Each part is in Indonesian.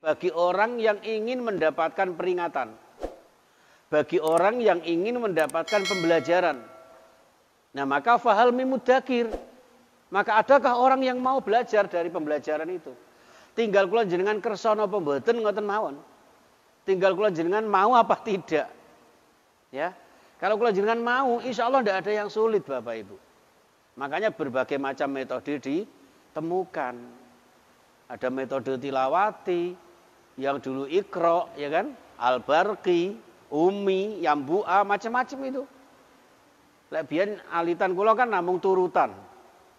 bagi orang yang ingin mendapatkan peringatan, bagi orang yang ingin mendapatkan pembelajaran. Nah, maka fahal mimudakir, Maka adakah orang yang mau belajar dari pembelajaran itu? Tinggal kula jenengan kersono pemboten ngoten mawon. Tinggal kula jenengan mau apa tidak. Ya. Kalau kula jenengan mau, insya Allah tidak ada yang sulit Bapak Ibu. Makanya berbagai macam metode ditemukan. Ada metode tilawati, yang dulu Ikro, ya kan? Al-Barqi, Umi, Yambua, macam-macam itu. lebihan alitan kula kan namung turutan.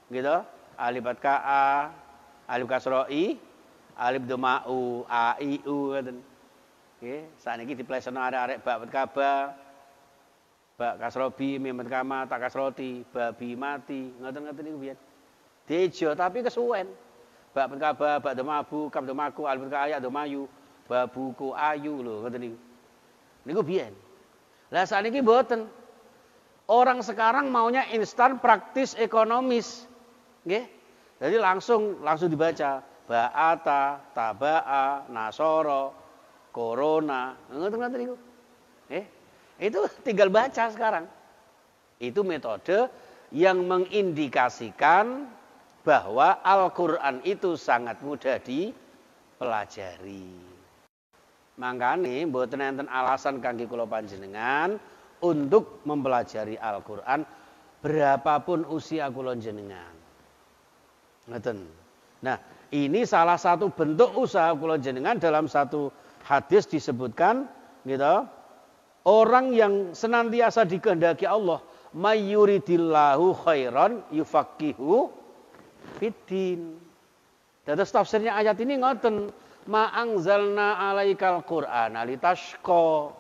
Gitu. Alif ka'a, alif kasroi, alif u a i u saat ini di pelajaran arek-arek bak kaba. Bak kasrobi, mimet kama, tak kasroti, babi mati, ngoten-ngoten ini biyen. Dejo tapi kesuwen bak kaba bak bu, kap demaku al berkaya demayu babuku ayu lho ngoten niku niku biyen lah saniki mboten orang sekarang maunya instan praktis ekonomis nggih jadi langsung langsung dibaca baata tabaa nasoro corona ngoten ngoten niku eh itu tinggal baca sekarang itu metode yang mengindikasikan bahwa Al-Quran itu sangat mudah dipelajari. Makanya buat nanti alasan kaki kula panjenengan untuk mempelajari Al-Quran berapapun usia Kulon jenengan. Nah, ini salah satu bentuk usaha Kulon jenengan dalam satu hadis disebutkan gitu. Orang yang senantiasa dikehendaki Allah, mayuridillahu khairan yufakihu fiddin. Dados tafsirnya ayat ini ngoten, ma alai alaikal qur'ana litashqa.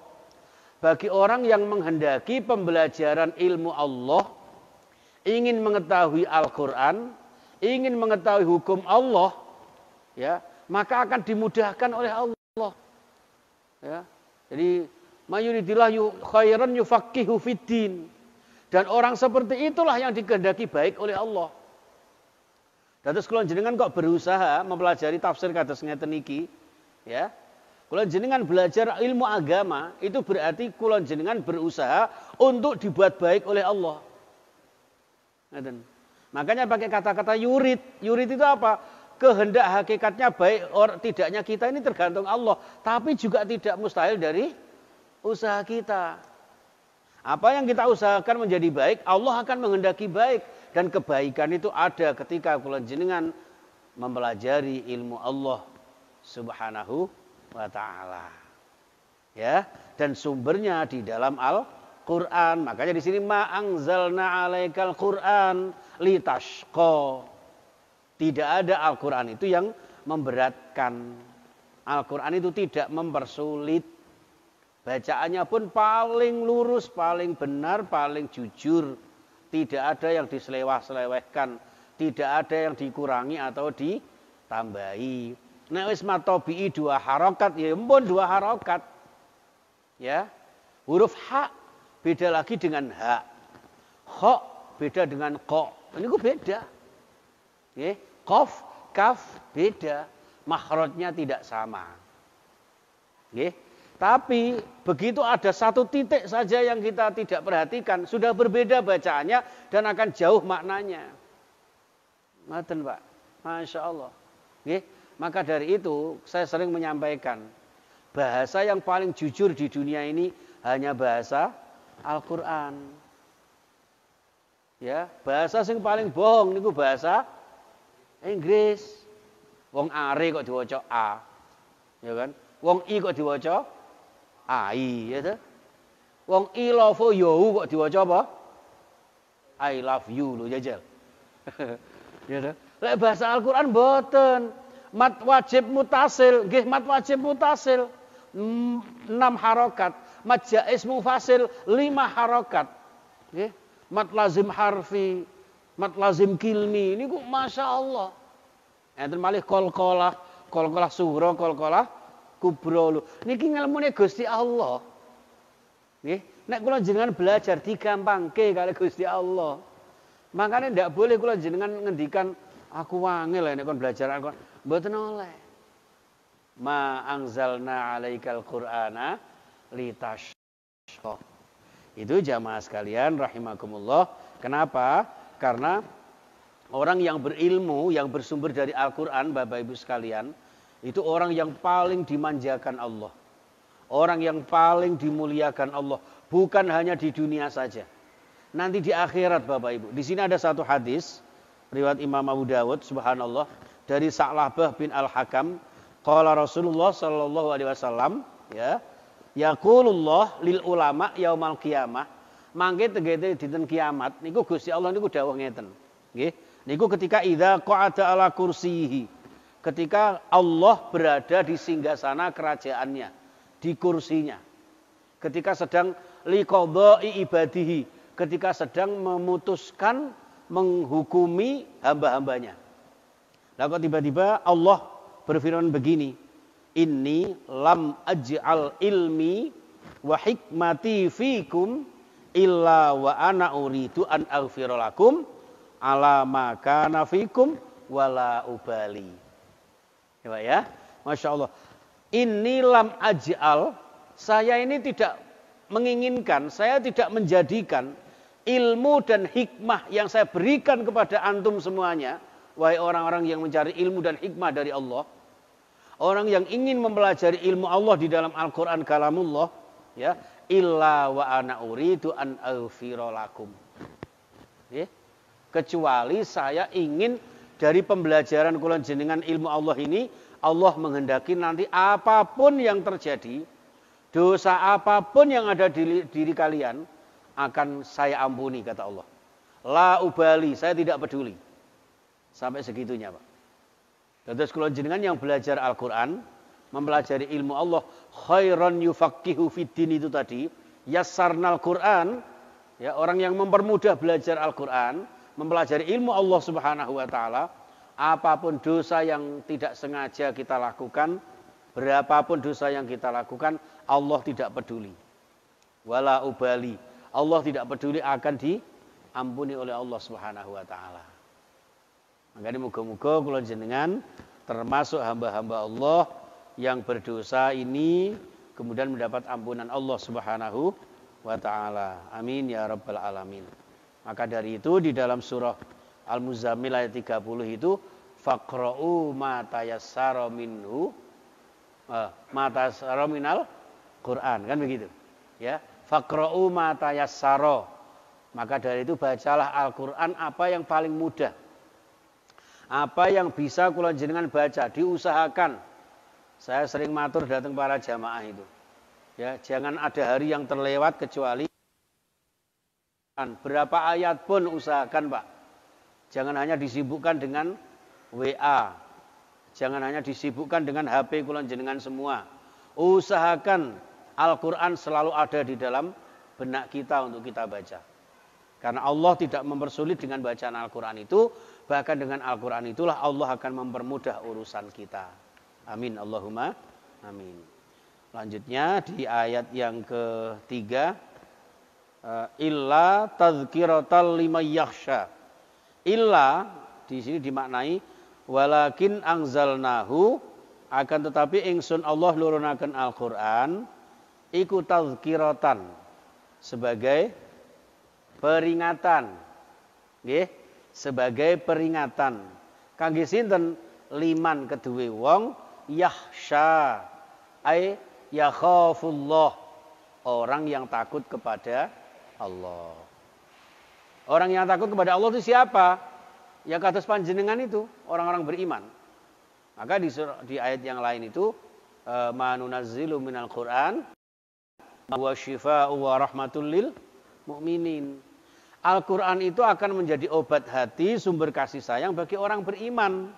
Bagi orang yang menghendaki pembelajaran ilmu Allah, ingin mengetahui Al-Qur'an, ingin mengetahui hukum Allah, ya, maka akan dimudahkan oleh Allah. Ya. Jadi mayuridillah khairan yufaqihu fiddin. Dan orang seperti itulah yang dikehendaki baik oleh Allah. Dados kula jenengan kok berusaha mempelajari tafsir kata ngeten iki, ya. Kula jenengan belajar ilmu agama itu berarti kula jenengan berusaha untuk dibuat baik oleh Allah. Ngeten. Makanya pakai kata-kata yurid. Yurid itu apa? Kehendak hakikatnya baik or tidaknya kita ini tergantung Allah, tapi juga tidak mustahil dari usaha kita. Apa yang kita usahakan menjadi baik, Allah akan menghendaki baik dan kebaikan itu ada ketika kula jenengan mempelajari ilmu Allah Subhanahu wa taala. Ya, dan sumbernya di dalam Al-Qur'an. Makanya di sini ma'angzalna 'alaikal Qur'an litashqa. Tidak ada Al-Qur'an itu yang memberatkan. Al-Qur'an itu tidak mempersulit. Bacaannya pun paling lurus, paling benar, paling jujur tidak ada yang diselewah-selewehkan, tidak ada yang dikurangi atau ditambahi. Nah wis matobi'i dua harokat, ya mpun dua harokat. Ya, huruf H beda lagi dengan H. Ho beda dengan ko. Ini kok beda. Ya, kof, kaf beda. makrotnya tidak sama. Ya, tapi begitu ada satu titik saja yang kita tidak perhatikan, sudah berbeda bacaannya dan akan jauh maknanya. Maten Pak. Masya Allah. Oke? Maka dari itu saya sering menyampaikan bahasa yang paling jujur di dunia ini hanya bahasa Al-Qur'an. Ya, bahasa sing paling bohong niku bahasa Inggris. Wong are kok diwaca A. Ya kan? Wong i kok diwaca ai ya Wong I love you kok diwaca apa? I love you lo, jajal. ya toh? Lek bahasa Al-Qur'an mboten. Mat wajib mutasil, nggih mat wajib mutasil. enam harokat. Mat jaiz mufasil lima harokat. Nggih. Mat lazim harfi, mat lazim kilmi. Niku Allah. Enten malih kol-kolah, kol-kolah kol-kolah kubro lu. Niki ngelmune Gusti Allah. Nggih, nek kula jenengan belajar digampangke kali Gusti Allah. Makanya ndak boleh kula jenengan ngendikan aku wangil nek kon belajar aku. Mboten oleh. Ma angzalna alaikal qur'ana litashqa. Itu jamaah sekalian rahimakumullah. Kenapa? Karena orang yang berilmu yang bersumber dari Al-Qur'an Bapak Ibu sekalian, itu orang yang paling dimanjakan Allah. Orang yang paling dimuliakan Allah. Bukan hanya di dunia saja. Nanti di akhirat Bapak Ibu. Di sini ada satu hadis. Riwayat Imam Abu Dawud subhanallah. Dari Sa'labah bin Al-Hakam. Qala Rasulullah Shallallahu alaihi wasallam. Ya. Yakulullah lil ulama yaumal qiyamah. Mangke tegete dinten kiamat niku Gusti Allah niku dawuh ngeten. Nggih. Niku ketika idza qa'ada ala kursihi ketika Allah berada di singgasana kerajaannya, di kursinya. Ketika sedang liqadha'i ibadihi, ketika sedang memutuskan menghukumi hamba-hambanya. Lalu tiba-tiba Allah berfirman begini, Ini lam aj'al ilmi wa hikmati fikum illa wa ana uridu an aghfiralakum ala alamaka nafikum wala ubali." Ya, ya. Masya Allah. Ini lam aj'al, saya ini tidak menginginkan, saya tidak menjadikan ilmu dan hikmah yang saya berikan kepada antum semuanya, wahai orang-orang yang mencari ilmu dan hikmah dari Allah, orang yang ingin mempelajari ilmu Allah di dalam Al-Qur'an kalamullah, ya, illa wa ana uridu an lakum. Ya. Kecuali saya ingin dari pembelajaran kulon jenengan ilmu Allah ini, Allah menghendaki nanti apapun yang terjadi, dosa apapun yang ada di diri kalian, akan saya ampuni, kata Allah. La ubali, saya tidak peduli. Sampai segitunya, Pak. Terus kulon jenengan yang belajar Al-Quran, mempelajari ilmu Allah, khairan yufakihu fiddin itu tadi, yasarnal Quran, ya orang yang mempermudah belajar Al-Quran, mempelajari ilmu Allah Subhanahu wa taala, apapun dosa yang tidak sengaja kita lakukan, berapapun dosa yang kita lakukan, Allah tidak peduli. Wala ubali. Allah tidak peduli akan diampuni oleh Allah Subhanahu wa taala. Maka Makanya moga-moga kula jenengan termasuk hamba-hamba Allah yang berdosa ini kemudian mendapat ampunan Allah Subhanahu wa taala. Amin ya rabbal alamin. Maka dari itu di dalam surah Al-Muzammil ayat 30 itu faqra'u ma tayassara minhu eh, ma minal Quran kan begitu. Ya, faqra'u ma tayassara. Maka dari itu bacalah Al-Qur'an apa yang paling mudah. Apa yang bisa kula jenengan baca diusahakan. Saya sering matur datang para jamaah itu. Ya, jangan ada hari yang terlewat kecuali Berapa ayat pun usahakan Pak. Jangan hanya disibukkan dengan WA. Jangan hanya disibukkan dengan HP kulon jenengan semua. Usahakan Al-Quran selalu ada di dalam benak kita untuk kita baca. Karena Allah tidak mempersulit dengan bacaan Al-Quran itu. Bahkan dengan Al-Quran itulah Allah akan mempermudah urusan kita. Amin. Allahumma. Amin. Lanjutnya di ayat yang ketiga. Eh, illa tazkiratal lima yakhsha. Illa di sini dimaknai walakin angzalnahu akan tetapi ingsun Allah lurunakan Al-Qur'an iku tazkiratan sebagai peringatan. Nggih, sebagai peringatan. Kangge sinten liman kedua wong yahsha ay yakhafullah orang yang takut kepada Allah. Orang yang takut kepada Allah itu siapa? Ya kata panjenengan itu orang-orang beriman. Maka di, di ayat yang lain itu e, min al Quran wa shifa wa rahmatul lil mu'minin. Al-Quran itu akan menjadi obat hati, sumber kasih sayang bagi orang beriman.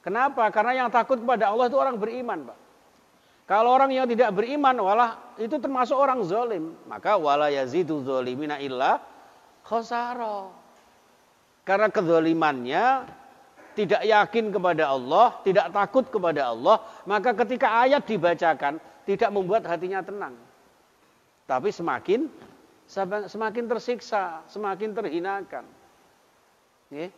Kenapa? Karena yang takut kepada Allah itu orang beriman, Pak. Kalau orang yang tidak beriman walah itu termasuk orang zolim. Maka wala yazidu zolimina illa khosaro. Karena kezolimannya, tidak yakin kepada Allah, tidak takut kepada Allah, maka ketika ayat dibacakan tidak membuat hatinya tenang. Tapi semakin semakin tersiksa, semakin terhinakan. Nggih.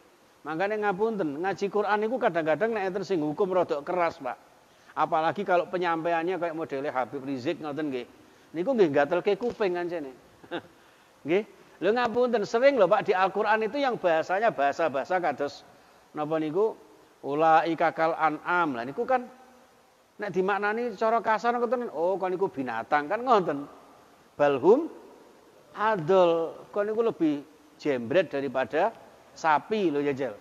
Makanya ngapunten, ngaji Quran itu kadang-kadang nek tersinggung hukum rodok keras, Pak. Apalagi kalau penyampaiannya kayak modelnya Habib Rizik ngoten nggih. Niku nggih gatelke kuping kan jene. Nggih. Lho ngapunten sering lho Pak di Al-Qur'an itu yang bahasanya bahasa-bahasa kados napa niku ulaika kal an'am. Lah niku kan nek dimaknani cara kasar ngoten oh kon niku binatang kan ngoten. Balhum adol kon niku lebih jembret daripada sapi lho jajal.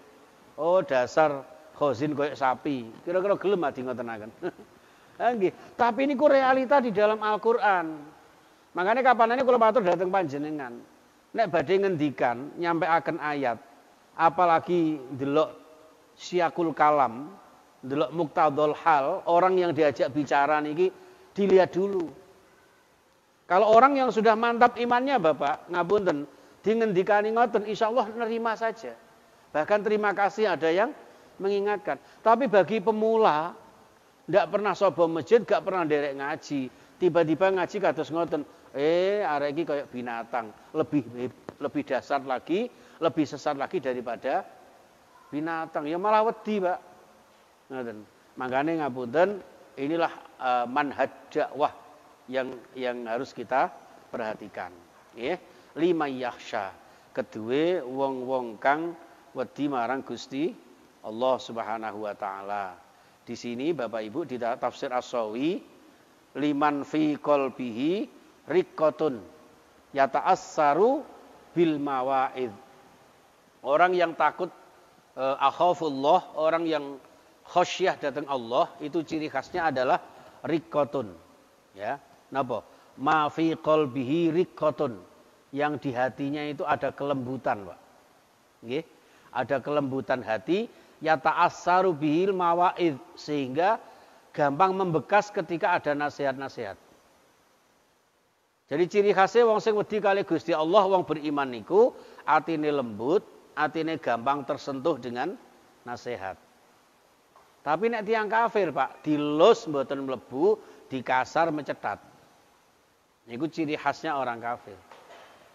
Oh dasar khozin koyok sapi. Kira-kira gelem hati ngotenakan. Ah, Tapi ini ku realita di dalam Al-Quran. Makanya kapanannya kalau matur datang panjenengan. Nek badai ngendikan, nyampe akan ayat. Apalagi delok siakul kalam, delok muktadol hal, orang yang diajak bicara niki dilihat dulu. Kalau orang yang sudah mantap imannya Bapak, dengan dikani ngoten, insya Allah nerima saja. Bahkan terima kasih ada yang mengingatkan. Tapi bagi pemula, tidak pernah sobo masjid, gak pernah derek ngaji. Tiba-tiba ngaji kados ngoten, eh arek iki kayak binatang, lebih lebih dasar lagi, lebih sesat lagi daripada binatang. Ya malah wedi, Pak. Ngoten. Mangkane ngapunten, inilah uh, manhaj dakwah yang yang harus kita perhatikan. Ya. Lima yahsya. Kedua, wong-wong kang wedi marang Gusti Allah Subhanahu wa taala. Di sini Bapak Ibu di tafsir as liman fi qalbihi riqqatun yata'assaru bil mawaid. Orang yang takut eh, akhafullah, orang yang khosyah datang Allah itu ciri khasnya adalah riqqatun. Ya. Napa? Ma fi qalbihi riqqatun. Yang di hatinya itu ada kelembutan, Pak. Nggih. Ada kelembutan hati yata'assaru bihil mawaid sehingga gampang membekas ketika ada nasihat-nasihat. Jadi ciri khasnya wong sing wedi kali Gusti Allah wong beriman niku atine lembut, atine gampang tersentuh dengan nasihat. Tapi nek tiang kafir, Pak, dilus mboten mlebu, dikasar mencetat. Niku ciri khasnya orang kafir.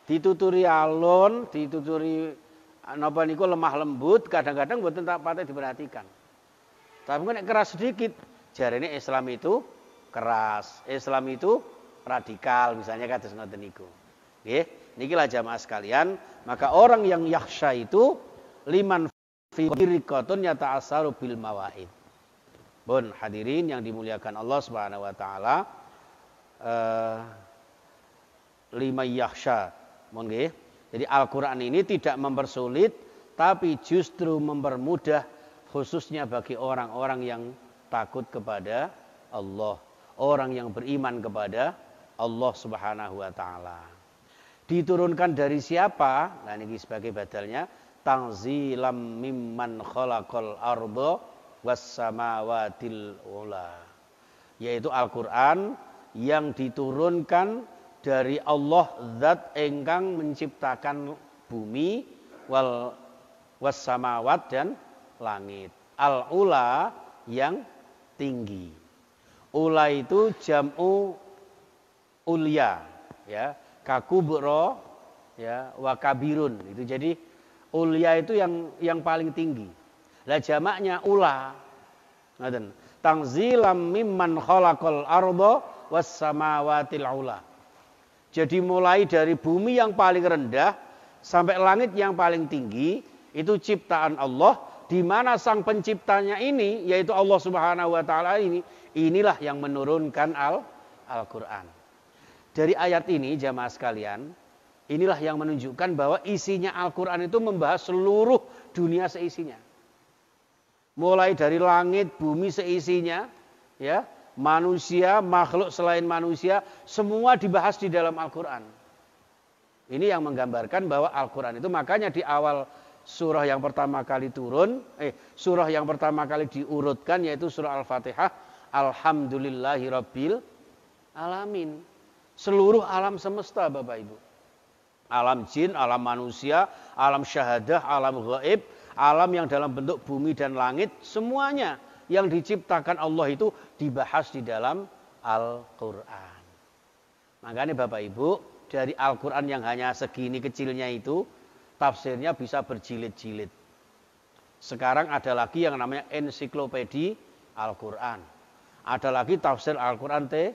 Dituturi alon, dituturi napa niku lemah lembut kadang-kadang buat tak patut diperhatikan. Tapi kan keras sedikit, jarene Islam itu keras. Islam itu radikal misalnya kata ngoten niku. niki lah jamaah sekalian, maka orang yang yaksa itu liman fi yata asaru bil mawaid. Bon hadirin yang dimuliakan Allah Subhanahu wa taala. Eh, lima yaksa Mohon jadi Al-Quran ini tidak mempersulit, tapi justru mempermudah khususnya bagi orang-orang yang takut kepada Allah. Orang yang beriman kepada Allah subhanahu wa ta'ala. Diturunkan dari siapa? Nah ini sebagai badalnya. Tangzilam mimman khalaqal ardo wassamawatil ula. Yaitu Al-Quran yang diturunkan dari Allah zat engkang menciptakan bumi wal wasamawat dan langit. Al ula yang tinggi. Ula itu jamu ulia ya, kakubro ya, wakabirun. Itu jadi ulia itu yang yang paling tinggi. Lah jamaknya ula. Ngoten. Tangzilam mimman khalaqal arda was samawatil ula. Jadi mulai dari bumi yang paling rendah sampai langit yang paling tinggi itu ciptaan Allah di mana sang penciptanya ini yaitu Allah Subhanahu wa taala ini inilah yang menurunkan Al Al-Qur'an. Dari ayat ini jamaah sekalian, inilah yang menunjukkan bahwa isinya Al-Qur'an itu membahas seluruh dunia seisinya. Mulai dari langit, bumi seisinya, ya, manusia, makhluk selain manusia, semua dibahas di dalam Al-Quran. Ini yang menggambarkan bahwa Al-Quran itu makanya di awal surah yang pertama kali turun, eh surah yang pertama kali diurutkan yaitu surah Al-Fatihah, Alhamdulillahirabbil alamin. Seluruh alam semesta Bapak Ibu. Alam jin, alam manusia, alam syahadah, alam gaib, alam yang dalam bentuk bumi dan langit, semuanya yang diciptakan Allah itu dibahas di dalam Al-Quran. Makanya Bapak Ibu, dari Al-Quran yang hanya segini kecilnya itu, tafsirnya bisa berjilid-jilid. Sekarang ada lagi yang namanya ensiklopedi Al-Quran. Ada lagi tafsir Al-Quran te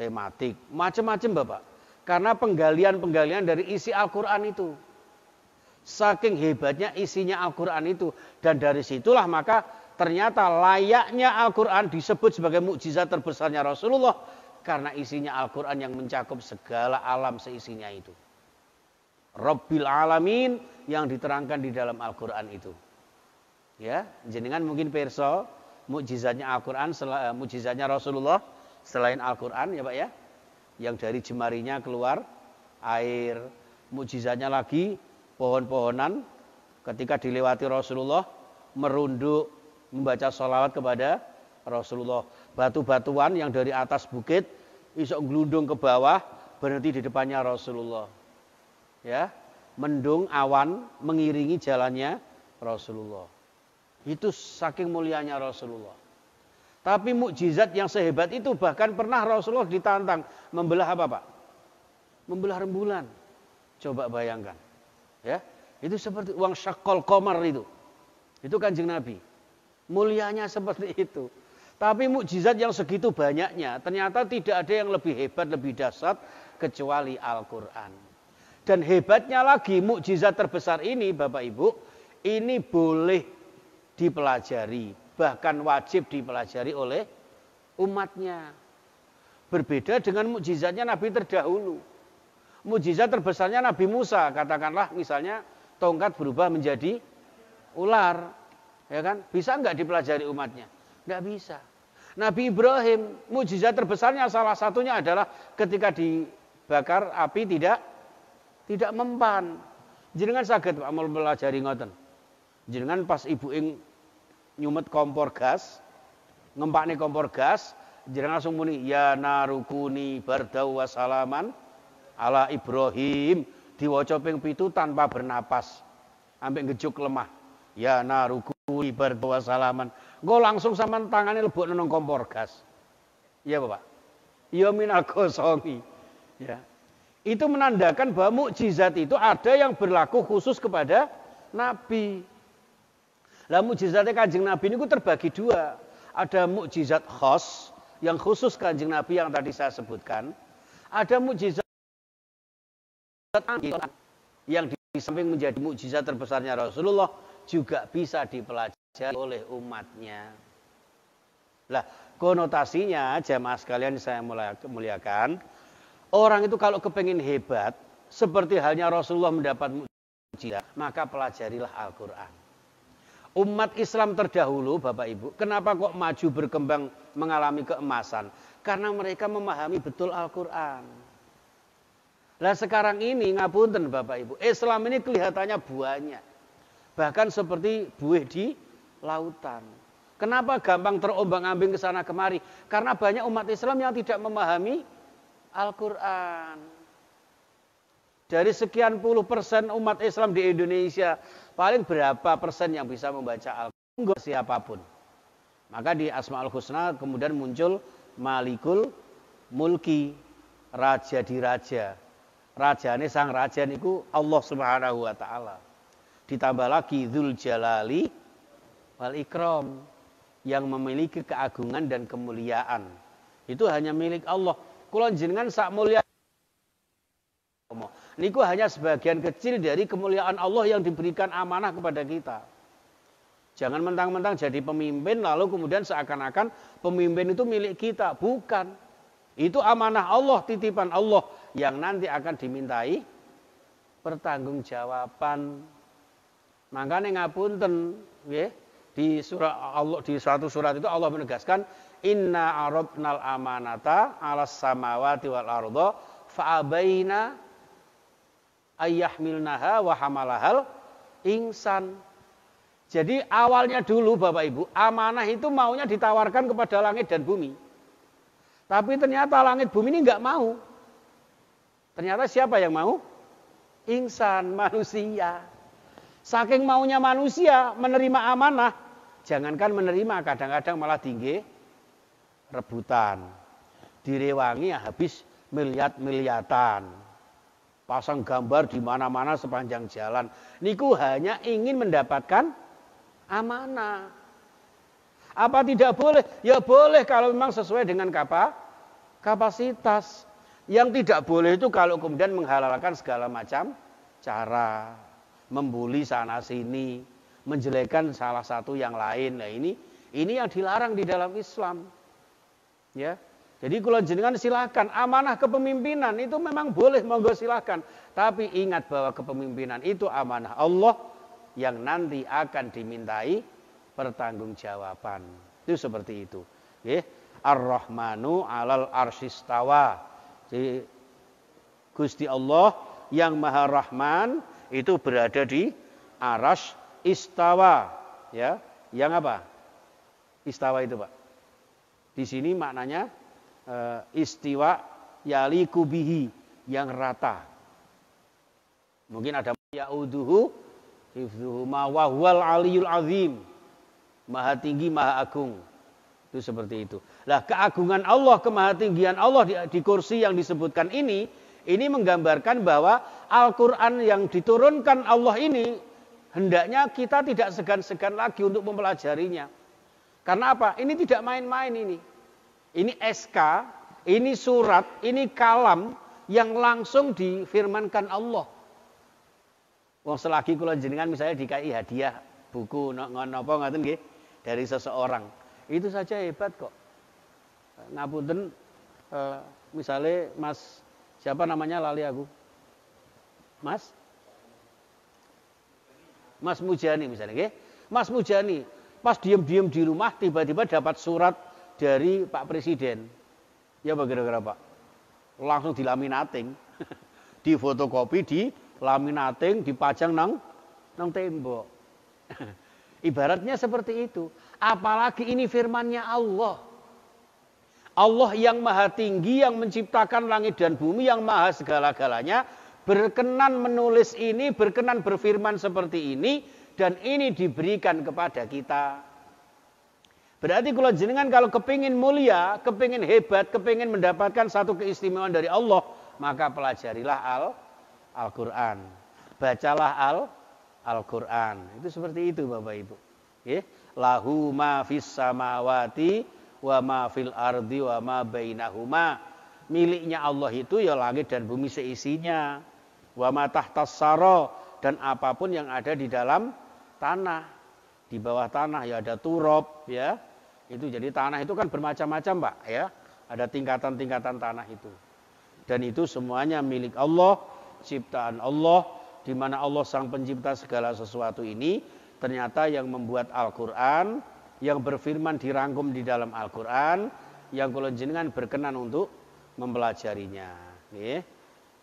tematik. Macam-macam Bapak. Karena penggalian-penggalian dari isi Al-Quran itu. Saking hebatnya isinya Al-Quran itu. Dan dari situlah maka Ternyata layaknya Al-Quran disebut sebagai mukjizat terbesarnya Rasulullah karena isinya Al-Quran yang mencakup segala alam seisinya itu. Robil Alamin yang diterangkan di dalam Al-Quran itu. Ya, jenengan mungkin perso mukjizatnya Al-Quran, eh, mukjizatnya Rasulullah selain Al-Quran ya Pak ya. Yang dari jemarinya keluar air, mukjizatnya lagi pohon-pohonan ketika dilewati Rasulullah merunduk membaca sholawat kepada Rasulullah. Batu-batuan yang dari atas bukit isok gelundung ke bawah berhenti di depannya Rasulullah. Ya, mendung awan mengiringi jalannya Rasulullah. Itu saking mulianya Rasulullah. Tapi mukjizat yang sehebat itu bahkan pernah Rasulullah ditantang membelah apa, Pak? Membelah rembulan. Coba bayangkan. Ya, itu seperti uang syakol komar itu. Itu kanjeng Nabi. Mulianya seperti itu. Tapi mukjizat yang segitu banyaknya ternyata tidak ada yang lebih hebat, lebih dasar kecuali Al-Qur'an. Dan hebatnya lagi mukjizat terbesar ini Bapak Ibu, ini boleh dipelajari, bahkan wajib dipelajari oleh umatnya. Berbeda dengan mukjizatnya Nabi terdahulu. Mukjizat terbesarnya Nabi Musa, katakanlah misalnya tongkat berubah menjadi ular. Ya kan? Bisa nggak dipelajari umatnya? Nggak bisa. Nabi Ibrahim, mujizat terbesarnya salah satunya adalah ketika dibakar api tidak tidak mempan. Jenengan sakit Pak mau mempelajari ngoten. Jenengan pas ibu ing nyumet kompor gas, ngempak nih kompor gas, jenengan langsung muni ya narukuni berdawa salaman, ala Ibrahim diwocoping pitu tanpa bernapas ambek gejuk lemah ya naruku kuwi berdoa salaman. Gue langsung sama tangannya lebur nonong kompor gas. Iya Bapak. Ya minal kosongi. Ya. Itu menandakan bahwa mukjizat itu ada yang berlaku khusus kepada Nabi. Lalu mujizatnya kanjeng Nabi ini terbagi dua. Ada mujizat khos yang khusus kanjeng Nabi yang tadi saya sebutkan. Ada mujizat yang di samping menjadi mukjizat terbesarnya Rasulullah juga bisa dipelajari oleh umatnya. Lah, konotasinya jemaah sekalian saya muliakan, orang itu kalau kepengen hebat, seperti halnya Rasulullah mendapat mujizat, maka pelajarilah Al-Quran. Umat Islam terdahulu, Bapak Ibu, kenapa kok maju berkembang mengalami keemasan? Karena mereka memahami betul Al-Quran. Lah sekarang ini ngapunten Bapak Ibu, Islam ini kelihatannya banyak bahkan seperti buih di lautan. Kenapa gampang terombang-ambing ke sana kemari? Karena banyak umat Islam yang tidak memahami Al-Qur'an. Dari sekian puluh persen umat Islam di Indonesia, paling berapa persen yang bisa membaca Al-Qur'an? siapapun. Maka di Asmaul Husna kemudian muncul Malikul Mulki, raja di raja. ini sang raja niku Allah Subhanahu wa taala. Ditambah lagi Zul Jalali wal Ikram yang memiliki keagungan dan kemuliaan. Itu hanya milik Allah. Kulon jenengan sak mulia Niku hanya sebagian kecil dari kemuliaan Allah yang diberikan amanah kepada kita. Jangan mentang-mentang jadi pemimpin lalu kemudian seakan-akan pemimpin itu milik kita. Bukan. Itu amanah Allah, titipan Allah yang nanti akan dimintai pertanggungjawaban Makanya ngapunten, ya, Di surah Allah di suatu surat itu Allah menegaskan inna arabnal amanata 'alas samawati wal arda fa'abaina ayyahmilnaha wa hamalahal insan. Jadi awalnya dulu Bapak Ibu, amanah itu maunya ditawarkan kepada langit dan bumi. Tapi ternyata langit bumi ini nggak mau. Ternyata siapa yang mau? Insan, manusia. Saking maunya manusia menerima amanah, jangankan menerima, kadang-kadang malah tinggi rebutan. Direwangi ya habis miliat-miliatan. Pasang gambar di mana-mana sepanjang jalan. Niku hanya ingin mendapatkan amanah. Apa tidak boleh? Ya boleh kalau memang sesuai dengan kapa, kapasitas. Yang tidak boleh itu kalau kemudian menghalalkan segala macam cara membuli sana sini, menjelekan salah satu yang lain. Nah ini ini yang dilarang di dalam Islam. Ya. Jadi kalau jenengan silahkan amanah kepemimpinan itu memang boleh monggo silahkan. Tapi ingat bahwa kepemimpinan itu amanah Allah yang nanti akan dimintai pertanggungjawaban. Itu seperti itu. Ya. Ar-Rahmanu alal arsistawa. Jadi Gusti Allah yang Maha Rahman itu berada di aras istawa ya yang apa istawa itu pak di sini maknanya e, istiwa yali kubihi yang rata mungkin ada yauduhu hifdzuhuma mawahwal aliyul azim maha tinggi maha agung itu seperti itu. Lah keagungan Allah, kemahatinggian Allah di, di kursi yang disebutkan ini, ini menggambarkan bahwa Al-Quran yang diturunkan Allah ini, hendaknya kita tidak segan-segan lagi untuk mempelajarinya. Karena apa? Ini tidak main-main ini. Ini SK, ini surat, ini kalam yang langsung difirmankan Allah. Wong selagi kula jenengan misalnya dikai hadiah buku ngono ngoten nggih dari seseorang. Itu saja hebat kok. Ngapunten eh, misalnya Mas siapa namanya lali aku Mas Mas Mujani misalnya, okay? Mas Mujani pas diem-diem di rumah tiba-tiba dapat surat dari Pak Presiden. Ya bagaimana Pak? Langsung dilaminating, difotokopi, di laminating, dipajang nang nang tembok. Ibaratnya seperti itu. Apalagi ini firmannya Allah. Allah yang maha tinggi yang menciptakan langit dan bumi yang maha segala-galanya berkenan menulis ini, berkenan berfirman seperti ini, dan ini diberikan kepada kita. Berarti kalau jenengan kalau kepingin mulia, kepingin hebat, kepingin mendapatkan satu keistimewaan dari Allah, maka pelajarilah al Al-Quran. Bacalah al Al-Quran. Itu seperti itu Bapak Ibu. Ya. Lahu ma fis samawati wa ma fil ardi wa ma bainahuma. Miliknya Allah itu ya langit dan bumi seisinya. Wa matah tasaro dan apapun yang ada di dalam tanah. Di bawah tanah ya ada turob ya. Itu jadi tanah itu kan bermacam-macam, Pak, ya. Ada tingkatan-tingkatan tanah itu. Dan itu semuanya milik Allah, ciptaan Allah, di mana Allah sang pencipta segala sesuatu ini ternyata yang membuat Al-Qur'an, yang berfirman dirangkum di dalam Al-Qur'an, yang kalau jenengan berkenan untuk mempelajarinya. Nih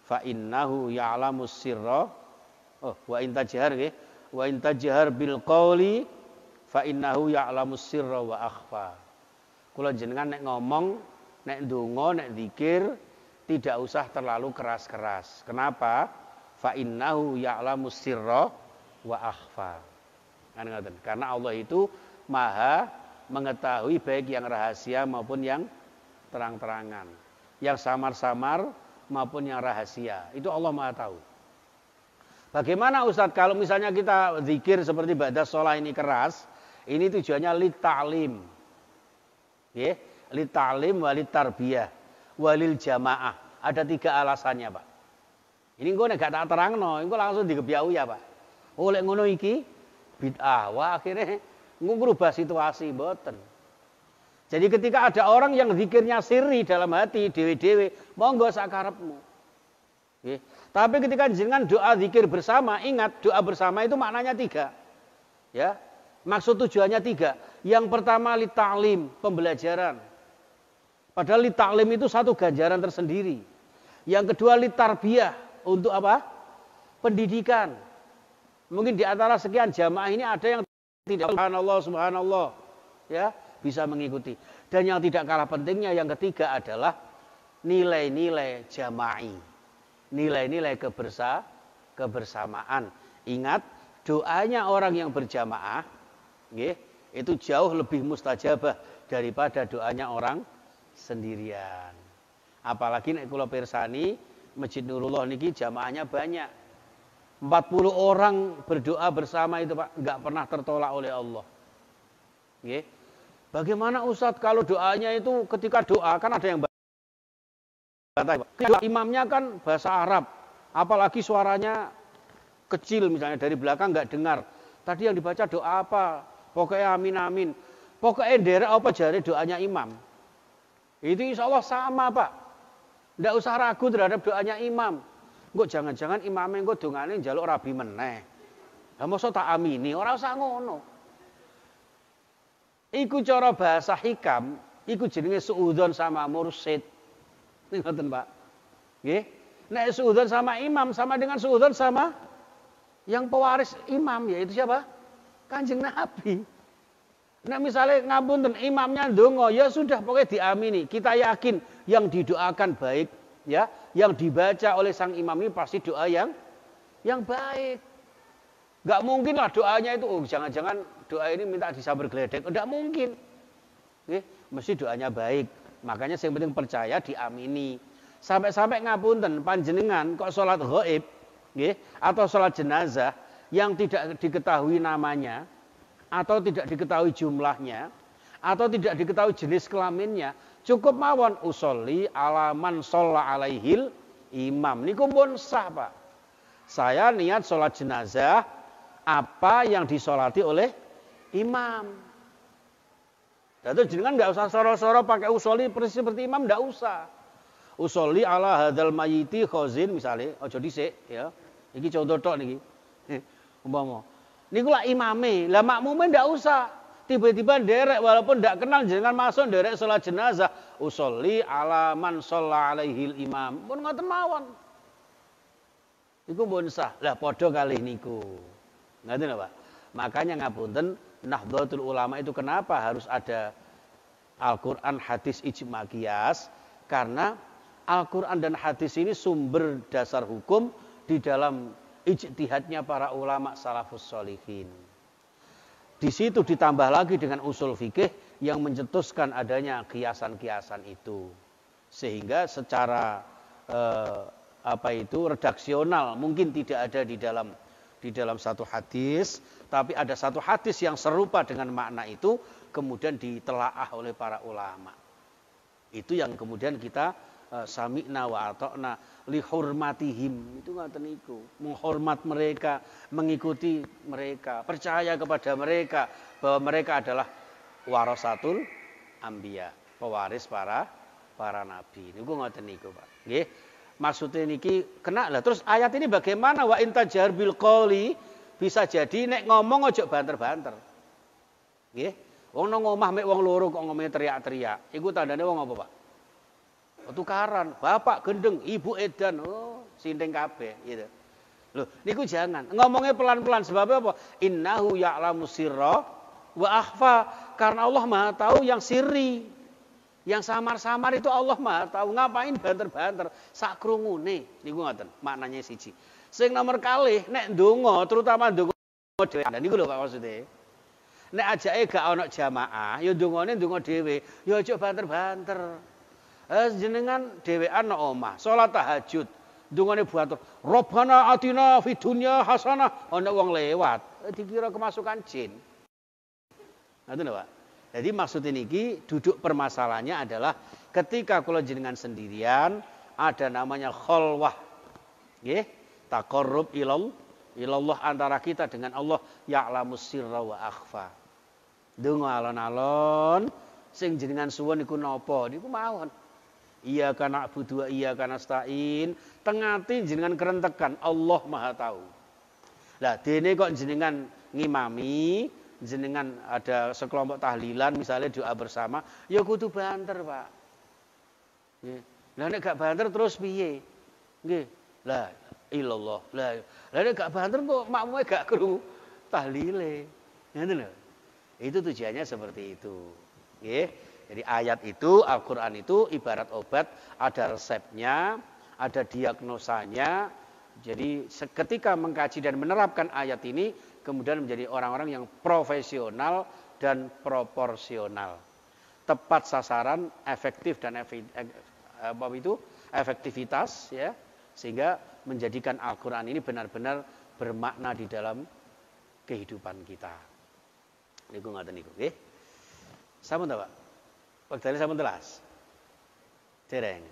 fa innahu ya'lamu sirra oh wa in tajhar nggih wa in tajhar bil qauli fa innahu ya'lamu sirra wa akhfa kula jenengan nek ngomong nek ndonga nek zikir tidak usah terlalu keras-keras kenapa fa innahu ya'lamu sirra wa akhfa kan ngoten karena Allah itu maha mengetahui baik yang rahasia maupun yang terang-terangan yang samar-samar maupun yang rahasia. Itu Allah Maha tahu. Bagaimana Ustadz kalau misalnya kita zikir seperti baca sholat ini keras, ini tujuannya litalim, ta'lim. Ya, lit walit tarbiyah, walil jamaah. Ada tiga alasannya, Pak. Ini gue gak tak terang no, gue langsung dikebiau ya pak. Oleh oh, ngono iki bid'ah, wah akhirnya gue berubah situasi boten. Jadi ketika ada orang yang zikirnya siri dalam hati dewe-dewe, monggo sakarepmu. Okay. Tapi ketika jenengan doa zikir bersama, ingat doa bersama itu maknanya tiga. Ya, maksud tujuannya tiga. Yang pertama li ta'lim, pembelajaran. Padahal li ta'lim itu satu ganjaran tersendiri. Yang kedua li tarbiyah, untuk apa? Pendidikan. Mungkin di antara sekian jamaah ini ada yang tidak subhanallah subhanallah. Ya, bisa mengikuti. Dan yang tidak kalah pentingnya yang ketiga adalah nilai nilai jama'i. Nilai-nilai kebersa kebersamaan. Ingat doanya orang yang berjamaah okay, itu jauh lebih mustajabah daripada doanya orang sendirian. Apalagi nek kula pirsani Masjid Nurullah niki jamaahnya banyak. 40 orang berdoa bersama itu Pak nggak pernah tertolak oleh Allah. Okay. Bagaimana Ustadz kalau doanya itu ketika doa kan ada yang bahasa imamnya kan bahasa Arab, apalagi suaranya kecil misalnya dari belakang nggak dengar. Tadi yang dibaca doa apa? Pokoknya amin amin. Pokoknya derek apa jari doanya imam. Itu insya Allah sama pak. Nggak usah ragu terhadap doanya imam. Gue jangan-jangan imamnya enggak dongane jaluk rabi meneh. Lah masa tak amini, orang usah ngono. Iku cara bahasa hikam, iku jenenge suudzon sama mursid. Ngoten, Pak. Nggih. Nek suudzon sama imam sama dengan suudzon sama yang pewaris imam yaitu siapa? Kanjeng Nabi. Nah misalnya dan imamnya dongo ya sudah pokoknya diamini. Kita yakin yang didoakan baik ya, yang dibaca oleh sang imam ini pasti doa yang yang baik. Gak mungkin lah doanya itu oh jangan-jangan doa ini minta disambar geledek, enggak mungkin. Nggih, mesti doanya baik. Makanya yang penting percaya diamini. Sampai-sampai ngapunten panjenengan kok sholat goib, atau sholat jenazah yang tidak diketahui namanya atau tidak diketahui jumlahnya atau tidak diketahui jenis kelaminnya cukup mawon usoli alaman sholat alaihil imam ini kumpul sah pak saya niat sholat jenazah apa yang disolati oleh imam. jadi ya, jenengan nggak usah soro-soro pakai usoli persis seperti imam nggak usah. Usoli ala hadal mayiti khazin misalnya, ojo dhisik ya. Ini contoh tok niki. Eh, umpama. Niku lah imame, lah makmume ndak usah. Tiba-tiba derek walaupun ndak kenal jangan masuk derek sholat jenazah, usolli ala man shalla alaihi imam. Pun ngoten mawon. Iku bonsah sah. Lah padha kalih niku. Ngaten Pak. Makanya ngapunten Nahdlatul Ulama itu kenapa harus ada Al-Quran, hadis, ijma, kias? Karena Al-Quran dan hadis ini sumber dasar hukum di dalam ijtihadnya para ulama salafus solihin. Di situ ditambah lagi dengan usul fikih yang mencetuskan adanya kiasan-kiasan itu. Sehingga secara eh, apa itu redaksional mungkin tidak ada di dalam di dalam satu hadis, tapi ada satu hadis yang serupa dengan makna itu kemudian ditelaah oleh para ulama. Itu yang kemudian kita eh, sami'na wa atokna lihurmatihim itu nggak iku menghormat mereka mengikuti mereka percaya kepada mereka bahwa mereka adalah warasatul ambia pewaris para para nabi niku nggak niku pak nggih maksudnya niki kena lah. Terus ayat ini bagaimana wa intajar bil koli bisa jadi nek ngomong ojo banter-banter. Nggih. Wong nang omah mek wong loro kok ngomongnya teriak-teriak. Iku tandane wong apa, Pak? Oh, tukaran, bapak gendeng, ibu edan. Oh, sinting kabeh gitu. Loh, niku jangan. Ngomongnya pelan-pelan sebab apa? Innahu ya'lamu sirra wa akhfa. Karena Allah Maha tahu yang sirri yang samar-samar itu Allah mah tahu ngapain banter-banter sakrungune niku ngoten maknanya siji. Sing nomor kali nek dungo, terutama dungo dhewe dan niku lho Pak maksudnya Nek ajake gak ana jamaah ya dungo donga dhewe ya aja banter-banter. Eh jenengan dhewean anak omah salat tahajud nih buatur Robbana atina fitunya dunya hasanah ana wong lewat eh, dikira kemasukan jin. Ngoten lho Pak. Jadi maksud ini duduk permasalahannya adalah ketika kula jenengan sendirian ada namanya kholwah. Nggih, taqarrub ilal ilallah antara kita dengan Allah ya'lamus sirra wa akhfa. Donga alon-alon sing jenengan suwun iku napa? Niku mawon. Iya kana budu iya kana stain. Tengati jenengan kerentekan Allah Maha tahu. Lah dene kok jenengan ngimami jenengan ada sekelompok tahlilan misalnya doa bersama, ya kudu banter, Pak. Nggih. Lah nek gak banter terus piye? Nggih. lah ilallah. Lah nek gak banter kok makmume gak krungu tahlile. Ngoten lho. Itu tujuannya seperti itu. Nggih. Jadi ayat itu, Al-Qur'an itu ibarat obat, ada resepnya, ada diagnosanya. Jadi ketika mengkaji dan menerapkan ayat ini, kemudian menjadi orang-orang yang profesional dan proporsional. Tepat sasaran, efektif dan efek, eh, eh, apa itu? efektivitas ya, sehingga menjadikan Al-Qur'an ini benar-benar bermakna di dalam kehidupan kita. Niku ngaten niku, nggih. Sampun ta, Pak? Wektune sampun telas. Tereng.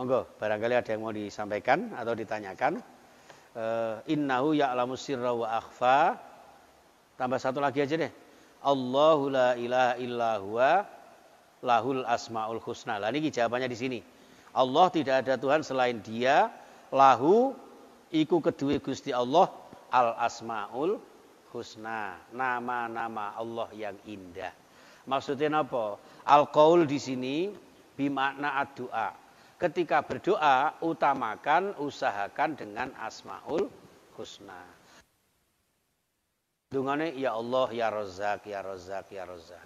Monggo, barangkali ada yang mau disampaikan atau ditanyakan. Eh, innahu ya'lamu sirra wa akhfa. Tambah satu lagi aja deh. Allahu la ilaha illa huwa lahul asmaul husna. Lah ini jawabannya di sini. Allah tidak ada Tuhan selain Dia, lahu iku kedua Gusti Allah al asmaul husna. Nama-nama Allah yang indah. Maksudnya apa? Al qaul di sini bimakna ad-doa ketika berdoa utamakan usahakan dengan asmaul husna. Dungane ya Allah ya Razak ya Razak ya Razak.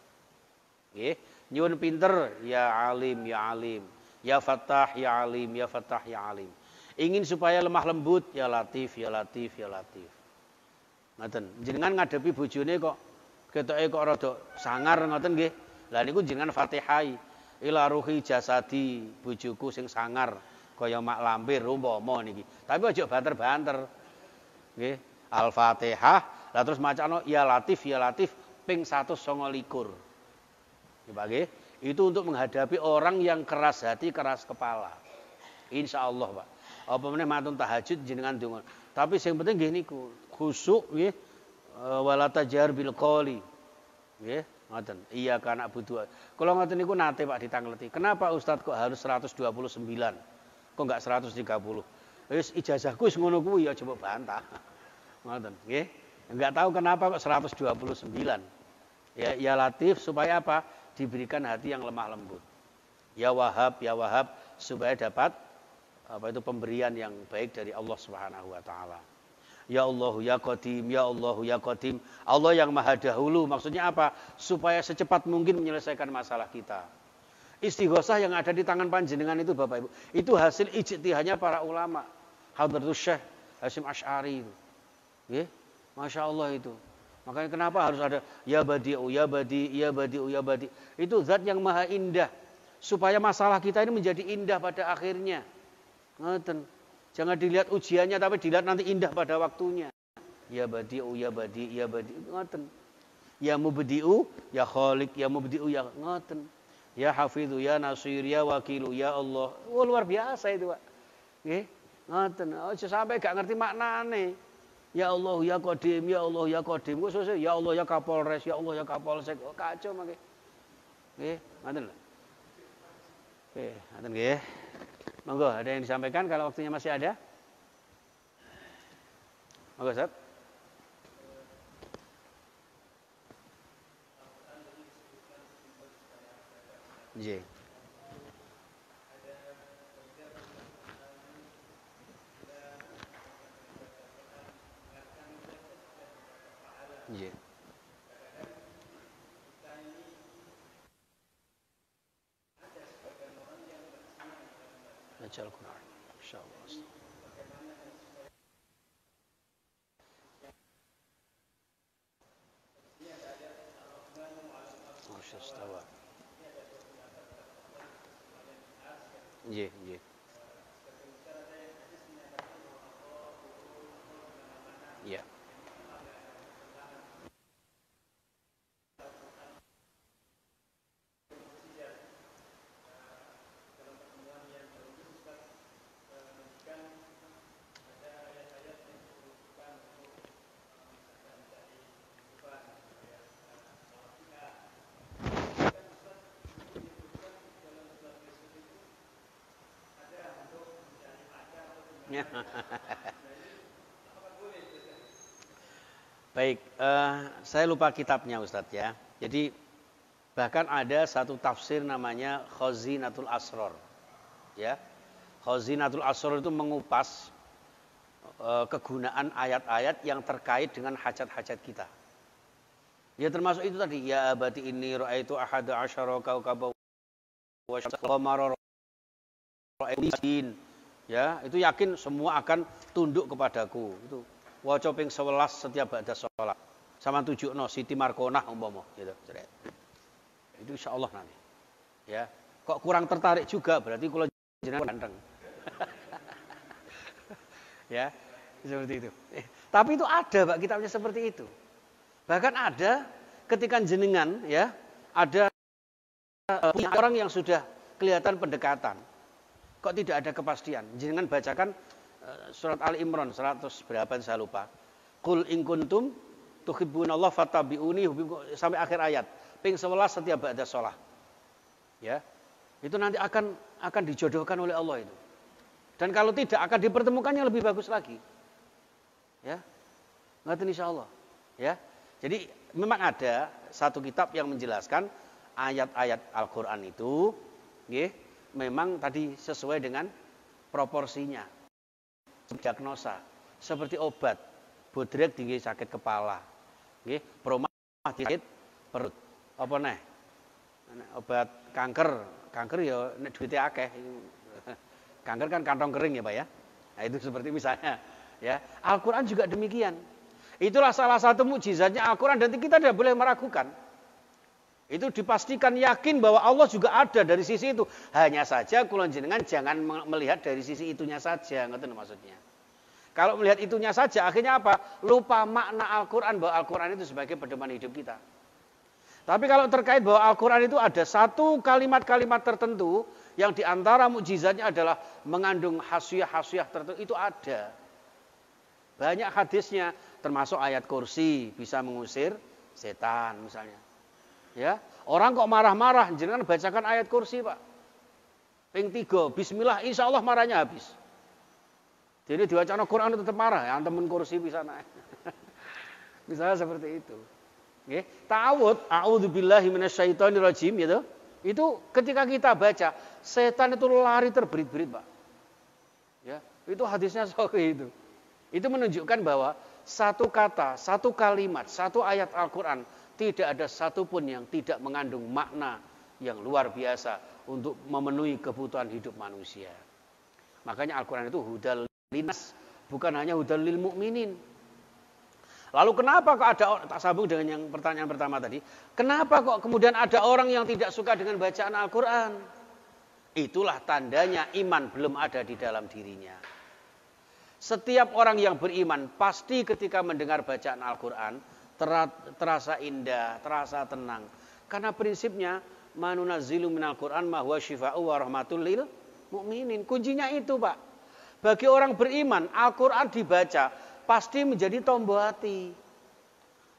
Nggih, nyuwun pinter ya Alim ya Alim, ya Fatah ya Alim ya Fatah ya Alim. Ingin supaya lemah lembut ya Latif ya Latif ya Latif. Ngoten, jenengan ngadepi bojone kok ketoke kok rada sangar ngoten nggih. Lah niku jenengan Fatihai ila ruhi jasadi bujuku sing sangar kaya mak lampir umpama niki. Tapi aja banter-banter. Nggih. Al-Fatihah, lah terus no ya latif ya latif ping 129. Nggih, ya, nggih. Itu untuk menghadapi orang yang keras hati, keras kepala. Insya Allah, Pak. Apa meneh mantun tahajud jenengan donga. Tapi sing penting nggih niku, khusuk nggih. E, walata jar bil qoli. Nggih. Ngoten. Iya karena butuh. Kalau ngoten niku nate Pak ditangleti. Kenapa Ustadz kok harus 129? Kok enggak 130? Wis ijazahku wis ngono kuwi ya coba bantah. Ngoten, nggih. Enggak tahu kenapa kok 129. Ya, ya latif supaya apa? Diberikan hati yang lemah lembut. Ya Wahab, ya Wahab supaya dapat apa itu pemberian yang baik dari Allah Subhanahu wa taala. Ya Allah ya Qadim, Ya Allah ya Qadim. Allah yang maha dahulu. Maksudnya apa? Supaya secepat mungkin menyelesaikan masalah kita. Istighosah yang ada di tangan panjenengan itu Bapak Ibu. Itu hasil ijtihadnya para ulama. Hadratus Syekh Hasim Ash'ari itu. Ya? Masya Allah itu. Makanya kenapa harus ada ya badi'u, ya badi, ya badi'u, ya badi. Itu zat yang maha indah. Supaya masalah kita ini menjadi indah pada akhirnya. Ngeten. Jangan dilihat ujiannya tapi dilihat nanti indah pada waktunya. Ya badiu, ya badi, ya badi, ngoten. Ya mubdiu, ya khaliq ya mubdiu, ya ngoten. Ya hafidhu, ya nasir, ya wakilu, ya Allah. Oh, luar biasa itu, Pak. Nggih. Ngoten. Oh, aja sampai gak ngerti maknane. Ya Allah, ya Qadim, ya Allah, ya Qadim. Kok sesuk ya Allah, ya Kapolres, ya Allah, ya Kapolsek. Oh, kacau mangke. Nggih, ngoten lho. Oke, ngoten nggih. Monggo, ada yang disampaikan kalau waktunya masih ada? Monggo, Ustaz. J. Iya. Yeah. جزاكم الله ان شاء الله استوى جي جي Baik, uh, saya lupa kitabnya Ustadz ya. Jadi bahkan ada satu tafsir namanya Khazinatul Asror. Ya. Khazinatul Asror itu mengupas uh, kegunaan ayat-ayat yang terkait dengan hajat-hajat kita. Ya termasuk itu tadi ya abati ini raaitu ahada asyara kaukaba wa syamsa raaitu ya itu yakin semua akan tunduk kepadaku itu waca ping 11 setiap ada sholat sama tujuh no Siti Markonah umpama gitu itu insya Allah nanti ya kok kurang tertarik juga berarti kalau jenengan ganteng ya seperti itu eh, tapi itu ada pak kitabnya seperti itu bahkan ada ketika jenengan ya ada eh, orang yang sudah kelihatan pendekatan Kok tidak ada kepastian? Jangan bacakan eh, surat Al imron 100 berapa saya lupa. Kul in kuntum Allah fatabiuni sampai akhir ayat. Ping 11 setiap ada sholat. Ya. Itu nanti akan akan dijodohkan oleh Allah itu. Dan kalau tidak akan dipertemukan yang lebih bagus lagi. Ya. Ngerti insya Allah. Ya. Jadi memang ada satu kitab yang menjelaskan ayat-ayat Al-Quran itu. Ya, memang tadi sesuai dengan proporsinya. Diagnosa seperti obat, bodrek tinggi sakit kepala, nggih, broma perut. Apa neh? Obat kanker, kanker ya nek duwite akeh. Kanker kan kantong kering ya, Pak ya. Nah, itu seperti misalnya ya. Al-Qur'an juga demikian. Itulah salah satu mukjizatnya Al-Qur'an dan kita tidak boleh meragukan. Itu dipastikan yakin bahwa Allah juga ada dari sisi itu. Hanya saja kulon jenengan jangan melihat dari sisi itunya saja, ngerti maksudnya. Kalau melihat itunya saja akhirnya apa? Lupa makna Al-Qur'an bahwa Al-Qur'an itu sebagai pedoman hidup kita. Tapi kalau terkait bahwa Al-Qur'an itu ada satu kalimat-kalimat tertentu yang diantara mukjizatnya adalah mengandung hasiah-hasiah tertentu itu ada. Banyak hadisnya termasuk ayat kursi bisa mengusir setan misalnya Ya, orang kok marah-marah, jangan bacakan ayat kursi, Pak. Ping tiga, bismillah, insya Allah marahnya habis. Jadi wacana Quran tetap marah, ya temen kursi bisa naik. Misalnya seperti itu. Okay. Ta'awud, a'udzubillahi minasyaitonirrajim gitu. Itu ketika kita baca, setan itu lari terberit-berit, Pak. Ya, itu hadisnya seperti itu. Itu menunjukkan bahwa satu kata, satu kalimat, satu ayat Al-Qur'an tidak ada satupun yang tidak mengandung makna yang luar biasa untuk memenuhi kebutuhan hidup manusia. Makanya Al-Quran itu hudal linas, bukan hanya hudal lil mukminin. Lalu kenapa kok ada, tak sambung dengan yang pertanyaan pertama tadi, kenapa kok kemudian ada orang yang tidak suka dengan bacaan Al-Quran? Itulah tandanya iman belum ada di dalam dirinya. Setiap orang yang beriman pasti ketika mendengar bacaan Al-Quran, terasa indah, terasa tenang. Karena prinsipnya manunazilu minal Quran mahwa syifa'u wa rahmatul lil mukminin. Kuncinya itu, Pak. Bagi orang beriman, Al-Qur'an dibaca pasti menjadi tombol hati.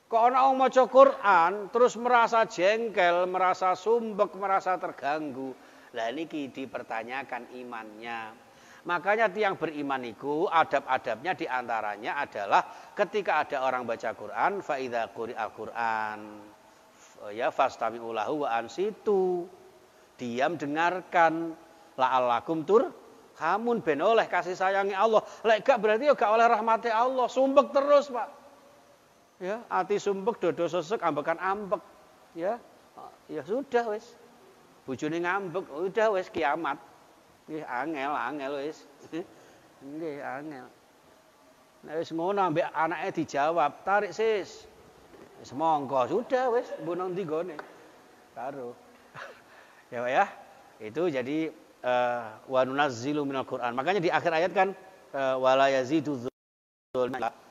Kok orang mau maca Quran terus merasa jengkel, merasa sumbek, merasa terganggu. Lah ini dipertanyakan imannya. Makanya tiang beriman itu adab-adabnya diantaranya adalah ketika ada orang baca Quran, faida kuri al-Quran, ya fastami ulahu wa ansitu, diam dengarkan, alakum tur hamun ben oleh kasih sayangi Allah. Lek gak berarti ya gak oleh rahmati Allah, sumpek terus pak. Ya, hati sumpek, dodo sesek, ambekan ambek. Ya, ya sudah wes. Bujuni ngambek, sudah wes kiamat. Nggih angel, angel wis. Nggih angel. Nek wis ngono ambek anaknya dijawab, tarik sis. Wis monggo, sudah wis ndi gone. Karo. ya Pak ya. Itu jadi uh, wa nunazzilu minal Qur'an. Makanya di akhir ayat kan uh, eh, wala yazidu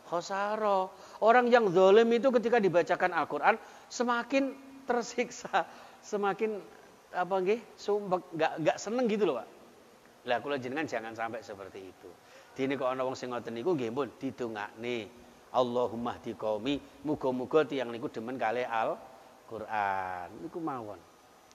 khosaro. Orang yang zolim itu ketika dibacakan Al-Quran semakin tersiksa, semakin apa nggih, nggak seneng gitu loh pak. Lah kula jenengan jangan sampai seperti itu. Dene kok ana wong sing ngoten niku nggih pun nih. Allahumma di qaumi, muga-muga tiyang niku demen kalih Al Quran. Niku mawon.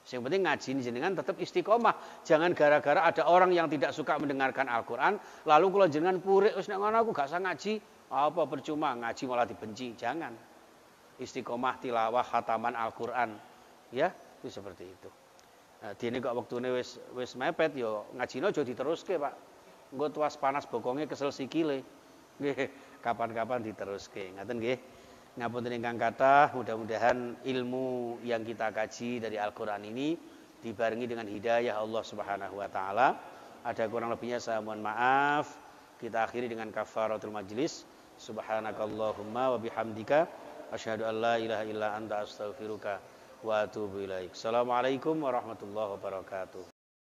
Yang penting ngaji ini jenengan tetap istiqomah. Jangan gara-gara ada orang yang tidak suka mendengarkan Al-Quran. Lalu kalau jenengan pure, wis nek ngono aku gak usah ngaji. Apa percuma ngaji malah dibenci. Jangan. Istiqomah tilawah khataman Al-Quran. Ya, itu seperti itu. Eh, di ini kok waktu ini wis wis mepet yo ya ngajine aja ke Pak. Gue tuas panas bokongnya kesel sikile. kapan kapan-kapan ke, Ngaten gih ngapun teringkang kata mudah-mudahan ilmu yang kita kaji dari Al-Qur'an ini dibarengi dengan hidayah Allah Subhanahu wa taala. Ada kurang lebihnya saya mohon maaf. Kita akhiri dengan kafaratul majlis. Subhanakallahumma wa bihamdika asyhadu an la ilaha illa anta astaghfiruka wa atubu ilaik. Assalamualaikum warahmatullahi wabarakatuh.